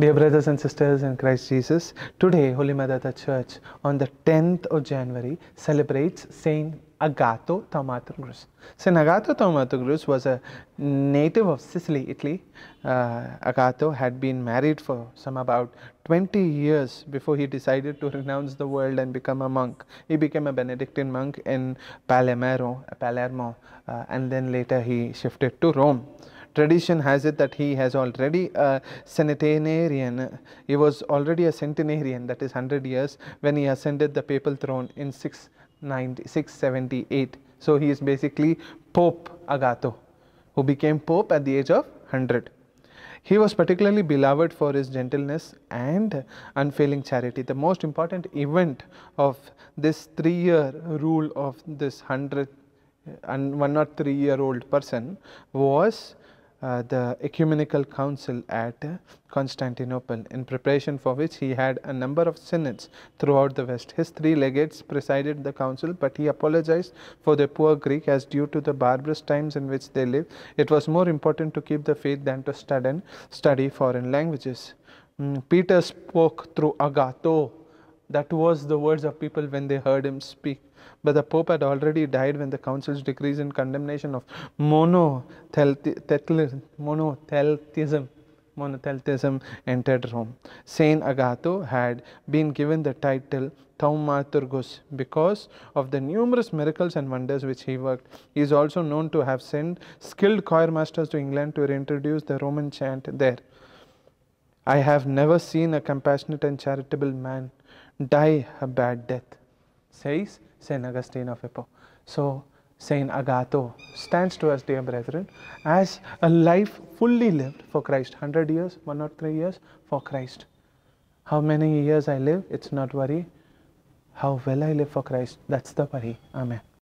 Dear brothers and sisters in Christ Jesus, today Holy Mother the Church on the 10th of January celebrates Saint Agato Thaumaturgus. Saint Agato Thaumaturgus was a native of Sicily, Italy. Uh, Agato had been married for some about 20 years before he decided to renounce the world and become a monk. He became a Benedictine monk in Palermo, Palermo uh, and then later he shifted to Rome tradition has it that he has already a centenarian, he was already a centenarian that is 100 years when he ascended the papal throne in 678. So he is basically Pope Agato who became Pope at the age of 100. He was particularly beloved for his gentleness and unfailing charity. The most important event of this three year rule of this 100 uh, and one or three year old person was uh, the ecumenical council at Constantinople, in preparation for which he had a number of synods throughout the West. His three legates presided the council, but he apologized for the poor Greek as due to the barbarous times in which they lived, it was more important to keep the faith than to study, foreign languages. Mm, Peter spoke through agato, that was the words of people when they heard him speak. But the Pope had already died when the Council's decrees in condemnation of monothelitism, monotheism entered Rome. Saint Agato had been given the title Thaumaturgus because of the numerous miracles and wonders which he worked. He is also known to have sent skilled choir masters to England to reintroduce the Roman chant there. I have never seen a compassionate and charitable man die a bad death, says St. Augustine of Hippo. So, St. Agato stands to us, dear brethren, as a life fully lived for Christ 100 years, 103 years for Christ. How many years I live, it's not worry. How well I live for Christ, that's the worry. Amen.